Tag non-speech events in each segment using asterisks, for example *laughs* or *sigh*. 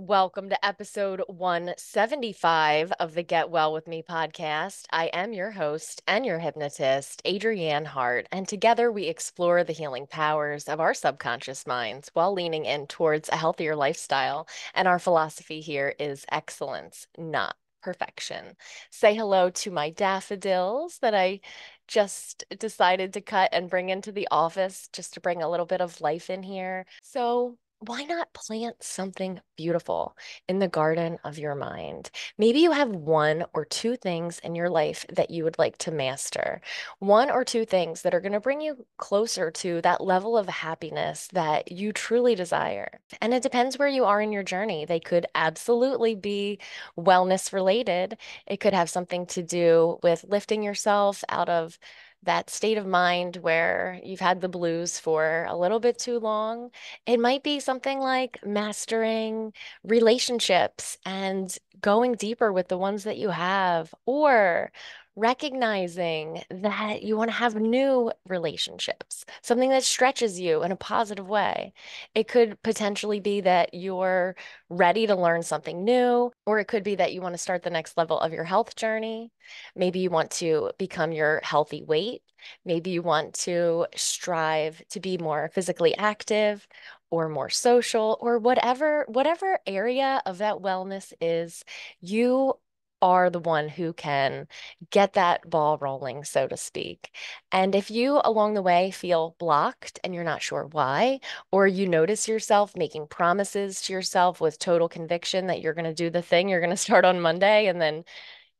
Welcome to episode 175 of the Get Well With Me podcast. I am your host and your hypnotist, Adrienne Hart, and together we explore the healing powers of our subconscious minds while leaning in towards a healthier lifestyle. And our philosophy here is excellence, not perfection. Say hello to my daffodils that I just decided to cut and bring into the office just to bring a little bit of life in here. So, why not plant something beautiful in the garden of your mind? Maybe you have one or two things in your life that you would like to master, one or two things that are going to bring you closer to that level of happiness that you truly desire. And it depends where you are in your journey. They could absolutely be wellness related, it could have something to do with lifting yourself out of that state of mind where you've had the blues for a little bit too long. It might be something like mastering relationships and going deeper with the ones that you have, or recognizing that you want to have new relationships, something that stretches you in a positive way. It could potentially be that you're ready to learn something new, or it could be that you want to start the next level of your health journey. Maybe you want to become your healthy weight. Maybe you want to strive to be more physically active or more social or whatever whatever area of that wellness is you are the one who can get that ball rolling, so to speak. And if you along the way feel blocked and you're not sure why, or you notice yourself making promises to yourself with total conviction that you're going to do the thing, you're going *laughs* to start on Monday and then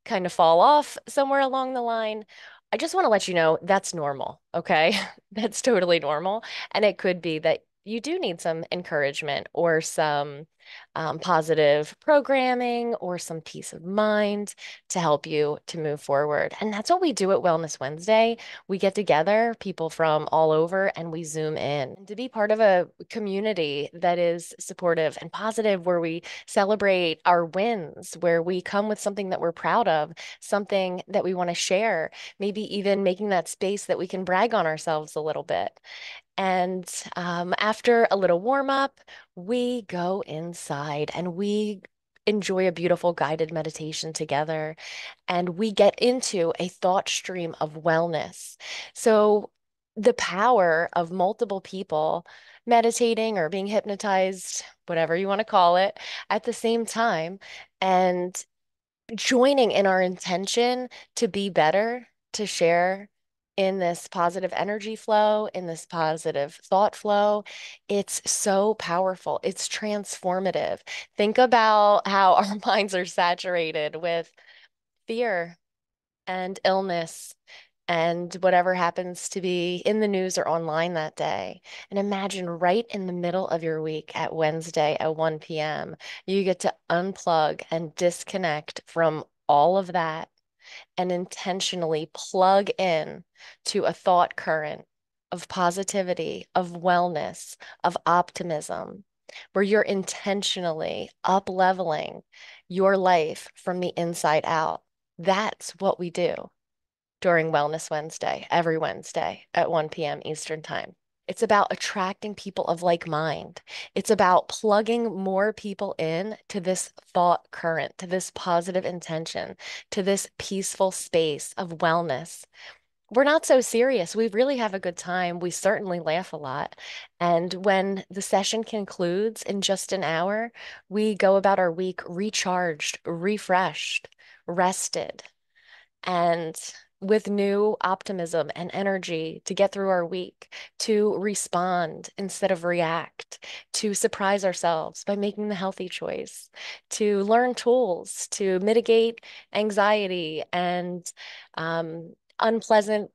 kind of fall off somewhere along the line. I just want to let you know that's normal. Okay. *laughs* that's totally normal. And it could be that you do need some encouragement or some um, positive programming or some peace of mind to help you to move forward. And that's what we do at Wellness Wednesday. We get together, people from all over, and we zoom in and to be part of a community that is supportive and positive, where we celebrate our wins, where we come with something that we're proud of, something that we want to share, maybe even making that space that we can brag on ourselves a little bit. And um, after a little warm up, we go inside and we enjoy a beautiful guided meditation together. And we get into a thought stream of wellness. So, the power of multiple people meditating or being hypnotized, whatever you want to call it, at the same time and joining in our intention to be better, to share, in this positive energy flow, in this positive thought flow. It's so powerful. It's transformative. Think about how *laughs* our minds are saturated with fear and illness and whatever happens to be in the news or online that day. And imagine right in the middle of your week at Wednesday at 1 p.m., you get to unplug and disconnect from all of that and intentionally plug in to a thought current of positivity, of wellness, of optimism, where you're intentionally up leveling your life from the inside out. That's what we do during Wellness Wednesday, every Wednesday at 1 p.m. Eastern Time. It's about attracting people of like mind. It's about plugging more people in to this thought current, to this positive intention, to this peaceful space of wellness. We're not so serious. We really have a good time. We certainly laugh a lot. And when the session concludes in just an hour, we go about our week recharged, refreshed, rested. And with new optimism and energy to get through our week, to respond instead of react, to surprise ourselves by making the healthy choice, to learn tools to mitigate anxiety and um, unpleasant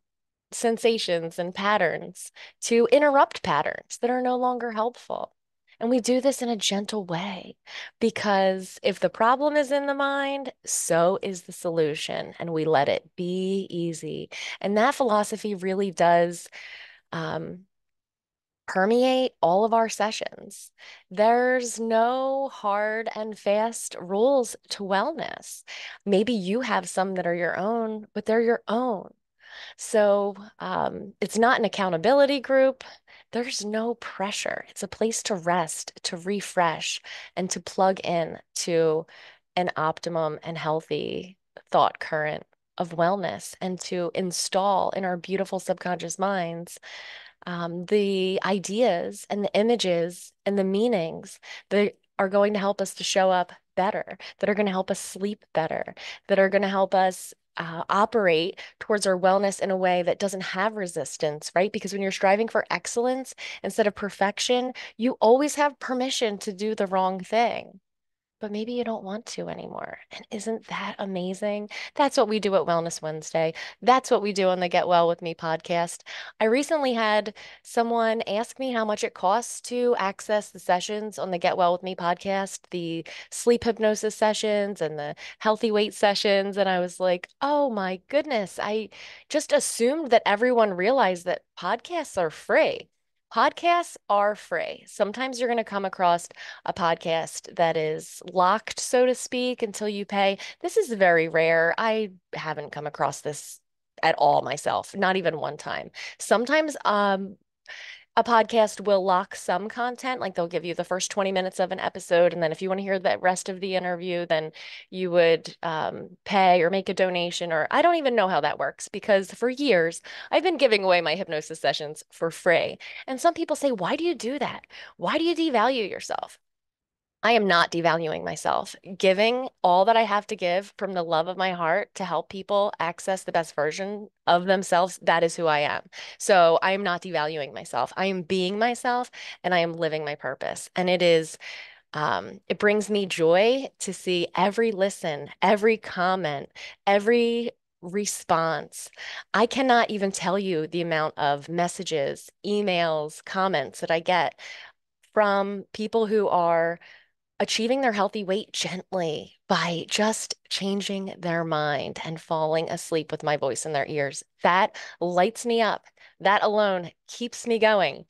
sensations and patterns, to interrupt patterns that are no longer helpful. And we do this in a gentle way because if the problem is in the mind, so is the solution. And we let it be easy. And that philosophy really does um, permeate all of our sessions. There's no hard and fast rules to wellness. Maybe you have some that are your own, but they're your own. So um, it's not an accountability group there's no pressure. It's a place to rest, to refresh, and to plug in to an optimum and healthy thought current of wellness and to install in our beautiful subconscious minds um, the ideas and the images and the meanings that are going to help us to show up better, that are going to help us sleep better, that are going to help us uh, operate towards our wellness in a way that doesn't have resistance, right? Because when you're striving for excellence instead of perfection, you always have permission to do the wrong thing but maybe you don't want to anymore. And isn't that amazing? That's what we do at Wellness Wednesday. That's what we do on the Get Well With Me podcast. I recently had someone ask me how much it costs to access the sessions on the Get Well With Me podcast, the sleep hypnosis sessions and the healthy weight sessions. And I was like, oh my goodness, I just assumed that everyone realized that podcasts are free podcasts are free. Sometimes you're going to come across a podcast that is locked, so to speak, until you pay. This is very rare. I haven't come across this at all myself, not even one time. Sometimes um a podcast will lock some content like they'll give you the first 20 minutes of an episode and then if you want to hear the rest of the interview then you would um, pay or make a donation or i don't even know how that works because for years i've been giving away my hypnosis sessions for free and some people say why do you do that why do you devalue yourself I am not devaluing myself. Giving all that I have to give from the love of my heart to help people access the best version of themselves, that is who I am. So I am not devaluing myself. I am being myself and I am living my purpose. And it is. Um, it brings me joy to see every listen, every comment, every response. I cannot even tell you the amount of messages, emails, comments that I get from people who are achieving their healthy weight gently by just changing their mind and falling asleep with my voice in their ears. That lights me up. That alone keeps me going.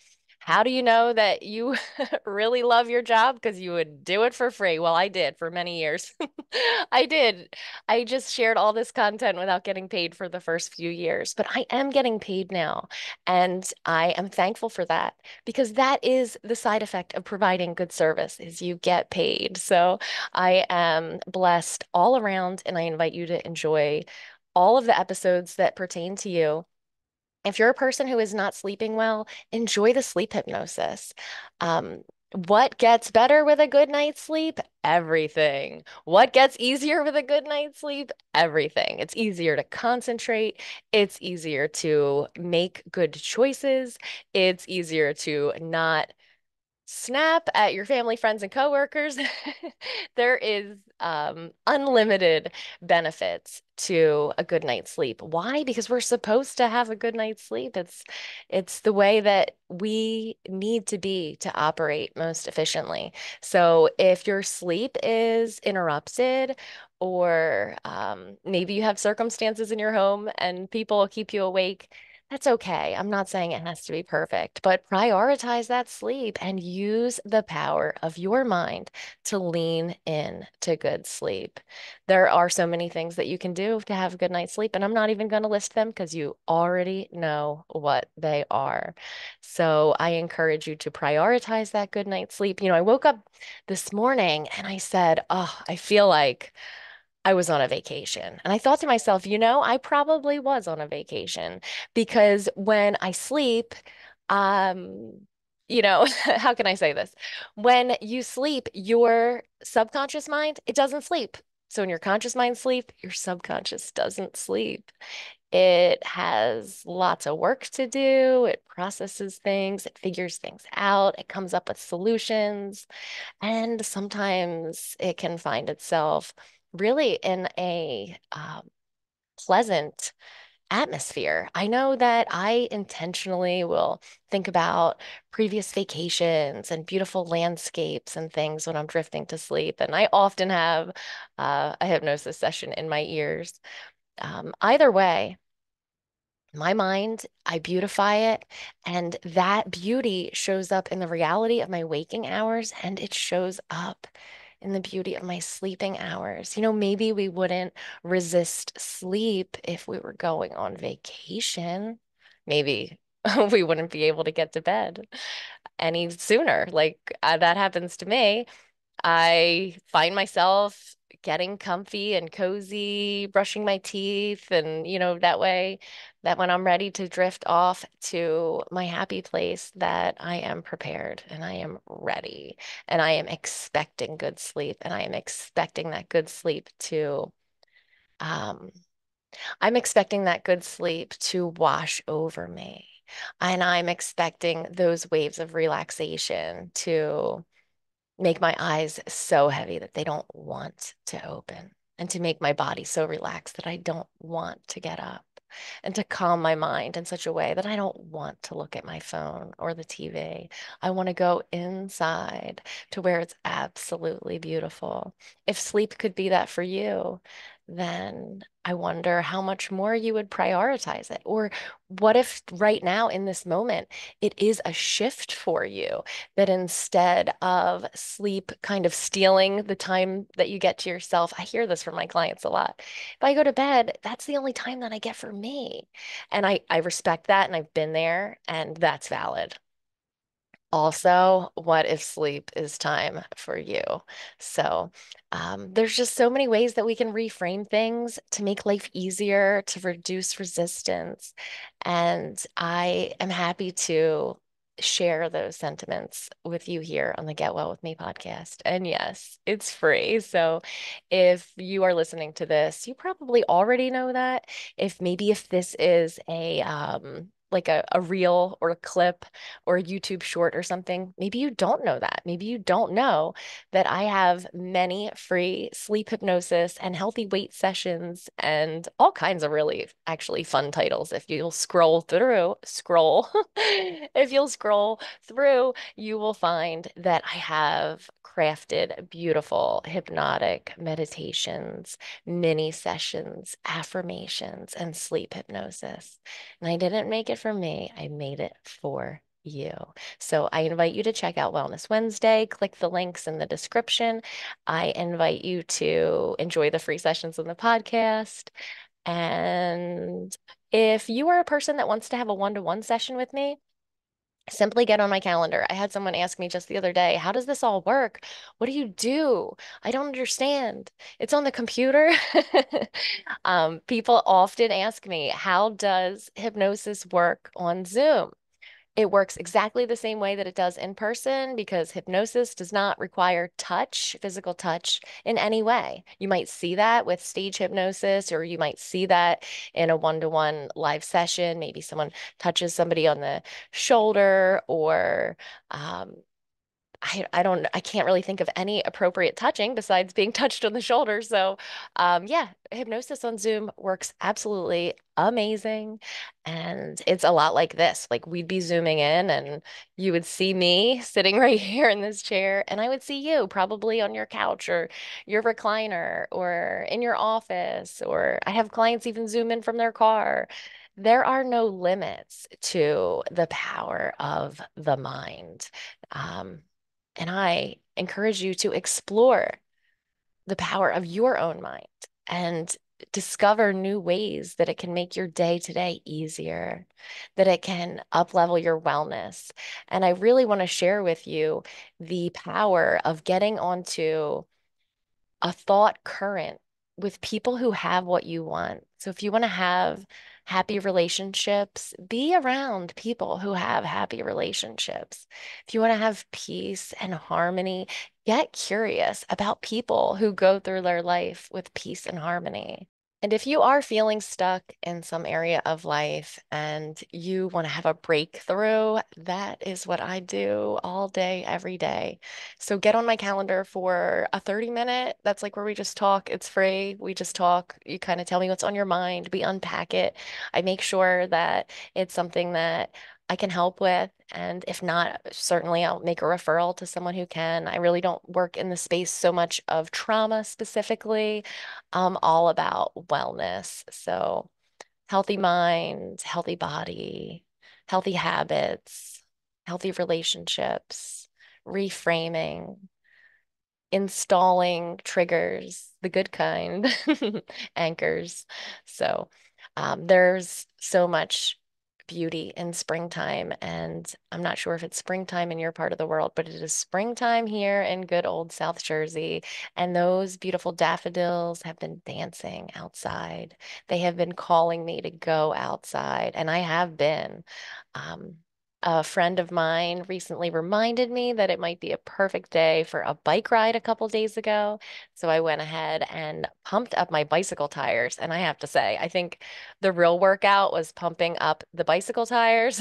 How do you know that you *laughs* really love your job? Because you would do it for free. Well, I did for many years. *laughs* I did. I just shared all this content without getting paid for the first few years, but I am getting paid now. And I am thankful for that because that is the side effect of providing good service is you get paid. So I am blessed all around and I invite you to enjoy all of the episodes that pertain to you if you're a person who is not sleeping well, enjoy the sleep hypnosis. Um, what gets better with a good night's sleep? Everything. What gets easier with a good night's sleep? Everything. It's easier to concentrate. It's easier to make good choices. It's easier to not snap at your family, friends, and coworkers, *laughs* there is um, unlimited benefits to a good night's sleep. Why? Because we're supposed to have a good night's sleep. It's it's the way that we need to be to operate most efficiently. So if your sleep is interrupted or um, maybe you have circumstances in your home and people keep you awake that's okay. I'm not saying it has to be perfect, but prioritize that sleep and use the power of your mind to lean in to good sleep. There are so many things that you can do to have a good night's sleep, and I'm not even going to list them because you already know what they are. So I encourage you to prioritize that good night's sleep. You know, I woke up this morning and I said, Oh, I feel like I was on a vacation. And I thought to myself, you know, I probably was on a vacation because when I sleep, um, you know, *laughs* how can I say this? When you sleep, your subconscious mind, it doesn't sleep. So when your conscious mind sleep, your subconscious doesn't sleep. It has lots of work to do. It processes things, it figures things out, it comes up with solutions, and sometimes it can find itself really in a um, pleasant atmosphere. I know that I intentionally will think about previous vacations and beautiful landscapes and things when I'm drifting to sleep. And I often have uh, a hypnosis session in my ears. Um, either way, my mind, I beautify it. And that beauty shows up in the reality of my waking hours and it shows up in the beauty of my sleeping hours. You know, maybe we wouldn't resist sleep if we were going on vacation. Maybe *laughs* we wouldn't be able to get to bed any sooner. Like uh, that happens to me. I find myself getting comfy and cozy, brushing my teeth, and you know, that way that when I'm ready to drift off to my happy place, that I am prepared and I am ready and I am expecting good sleep and I am expecting that good sleep to um I'm expecting that good sleep to wash over me. And I'm expecting those waves of relaxation to make my eyes so heavy that they don't want to open and to make my body so relaxed that I don't want to get up and to calm my mind in such a way that I don't want to look at my phone or the TV. I want to go inside to where it's absolutely beautiful. If sleep could be that for you, then I wonder how much more you would prioritize it. Or what if right now in this moment, it is a shift for you that instead of sleep kind of stealing the time that you get to yourself, I hear this from my clients a lot. If I go to bed, that's the only time that I get for me. And I, I respect that and I've been there and that's valid also, what if sleep is time for you? So, um, there's just so many ways that we can reframe things to make life easier, to reduce resistance. And I am happy to share those sentiments with you here on the Get Well With Me podcast. And yes, it's free. So if you are listening to this, you probably already know that. If maybe if this is a um, like a, a reel or a clip or a YouTube short or something, maybe you don't know that. Maybe you don't know that I have many free sleep hypnosis and healthy weight sessions and all kinds of really actually fun titles. If you'll scroll through, scroll, *laughs* if you'll scroll through, you will find that I have crafted beautiful hypnotic meditations, mini sessions, affirmations, and sleep hypnosis. And I didn't make it for me, I made it for you. So I invite you to check out Wellness Wednesday. Click the links in the description. I invite you to enjoy the free sessions in the podcast. And if you are a person that wants to have a one to one session with me, simply get on my calendar. I had someone ask me just the other day, How does this all work? What do you do? I don't understand. It's on the computer. *laughs* um, people often ask me, How does hypnosis work on Zoom? It works exactly the same way that it does in person because hypnosis does not require touch, physical touch in any way. You might see that with stage hypnosis, or you might see that in a one to one live session. Maybe someone touches somebody on the shoulder or, um, I, I don't I can't really think of any appropriate touching besides being *laughs* touched on the shoulder. So um, yeah, hypnosis on Zoom works absolutely amazing. And it's a lot like this. Like we'd be zooming in and you would see me *laughs* sitting right here in this chair and I would see you probably on your couch or your recliner or in your office or I have clients even zoom in from their car there are no limits to the power of the mind. Um, and I encourage you to explore the power of your own mind and discover new ways that it can make your day to day easier, that it can up level your wellness. And I really want to share with you the power of getting onto a thought current with people who have what you want. So if you want to have happy relationships, be around people who have happy relationships. If you want to have peace and harmony, get curious about people who go through their life with peace and harmony. And if you are feeling stuck in some area of life and you want to have a breakthrough, that is what I do all day, every day. So get on my calendar for a 30 minute. That's like where we just talk. It's free. We just talk. You kind of tell me what's on your mind. We unpack it. I make sure that it's something that I can help with. And if not, certainly I'll make a referral to someone who can. I really don't work in the space so much of trauma specifically, I'm all about wellness. So, healthy mind, healthy body, healthy habits, healthy relationships, reframing, installing triggers, the good kind, *laughs* anchors. So, um, there's so much beauty in springtime. And I'm not sure if it's springtime in your part of the world, but it is springtime here in good old South Jersey. And those beautiful daffodils have been dancing outside. They have been calling me to go outside, and I have been. Um, a friend of mine recently reminded me that it might be a perfect day for a bike ride a couple days ago. So I went ahead and pumped up my bicycle tires. And I have to say, I think the real workout was pumping up the bicycle tires.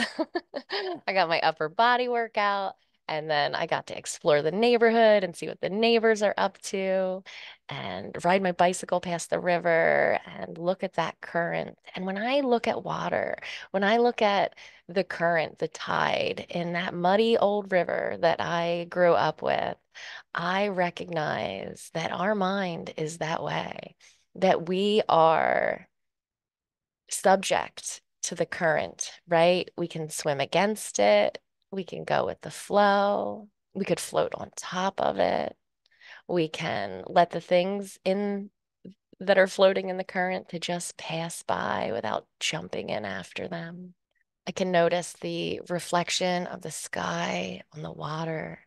*laughs* I got my upper body workout. And then I got to explore the neighborhood and see what the neighbors are up to and ride my bicycle past the river and look at that current. And when I look at water, when I look at the current, the tide in that muddy old river that I grew up with, I recognize that our mind is that way, that we are subject to the current, right? We can swim against it. We can go with the flow. We could float on top of it. We can let the things in that are floating in the current to just pass by without jumping in after them. I can notice the reflection of the sky on the water,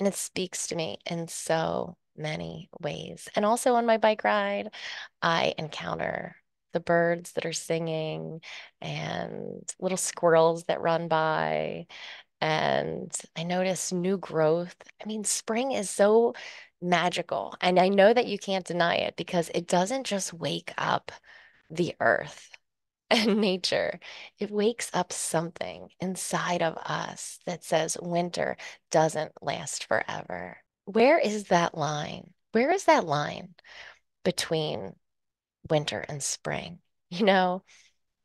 and it speaks to me in so many ways. And also on my bike ride, I encounter the birds that are singing and little squirrels that run by and I notice new growth. I mean, spring is so magical. And I know that you can't deny it because it doesn't just wake up the earth *laughs* and nature, it wakes up something inside of us that says winter doesn't last forever. Where is that line? Where is that line between winter and spring? *laughs* You know,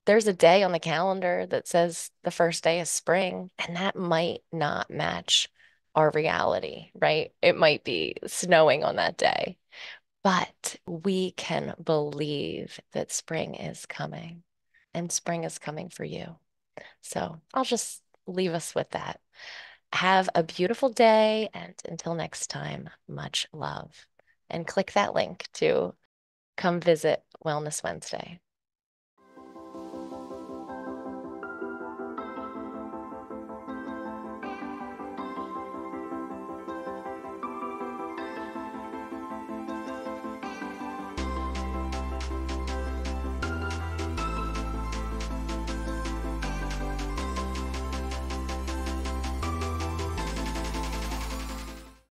there's a day on the calendar that says the first day is spring, and that might not match our reality, right? It might be snowing on that day, but we can believe that spring is coming and spring is coming for you. So I'll just leave us with that. Have a beautiful day. And until next time, much love. And click that link to come visit Wellness Wednesday.